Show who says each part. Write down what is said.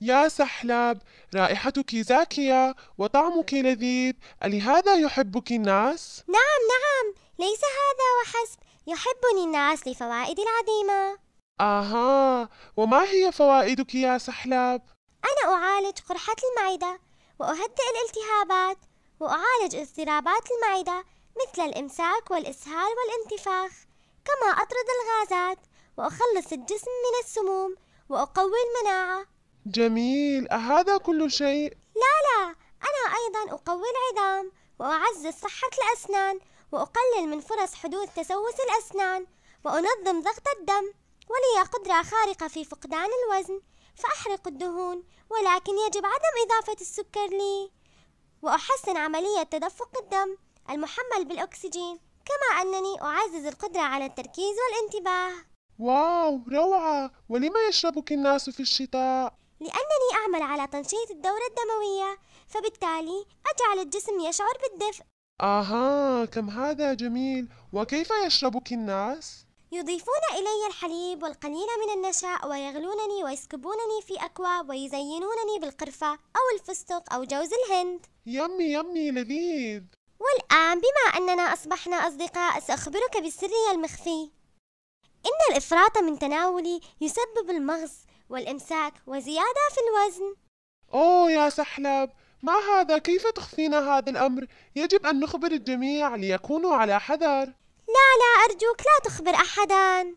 Speaker 1: يا سحلب رائحتك زاكية وطعمك لذيذ ألهذا يحبك الناس؟
Speaker 2: نعم نعم ليس هذا وحسب يحبني الناس لفوائدي العظيمة
Speaker 1: آها وما هي فوائدك يا سحلب؟
Speaker 2: أنا أعالج قرحة المعدة وأهدئ الالتهابات وأعالج اضطرابات المعدة مثل الإمساك والإسهال والانتفاخ كما أطرد الغازات وأخلص الجسم من السموم وأقوي المناعة
Speaker 1: جميل أهذا كل شيء؟
Speaker 2: لا لا أنا أيضا أقوي العظام وأعزز صحة الأسنان وأقلل من فرص حدوث تسوس الأسنان وأنظم ضغط الدم ولي قدرة خارقة في فقدان الوزن فأحرق الدهون ولكن يجب عدم إضافة السكر لي وأحسن عملية تدفق الدم المحمل بالأكسجين كما أنني أعزز القدرة على التركيز والانتباه
Speaker 1: واو روعة ولما يشربك الناس في الشتاء؟
Speaker 2: لأنني أعمل على تنشيط الدورة الدموية فبالتالي أجعل الجسم يشعر بالدفء
Speaker 1: آها كم هذا جميل وكيف يشربك الناس؟
Speaker 2: يضيفون إلي الحليب والقليل من النشاء ويغلونني ويسكبونني في أكواب ويزينونني بالقرفة أو الفستق أو جوز الهند يمي يمي لذيذ والآن بما أننا أصبحنا أصدقاء سأخبرك بالسر المخفي إن الإفراط من تناولي يسبب المغص والإمساك وزيادة في الوزن
Speaker 1: أوه يا سحلب ما هذا كيف تخفين هذا الأمر؟ يجب أن نخبر الجميع ليكونوا على حذر
Speaker 2: لا لا أرجوك لا تخبر أحدا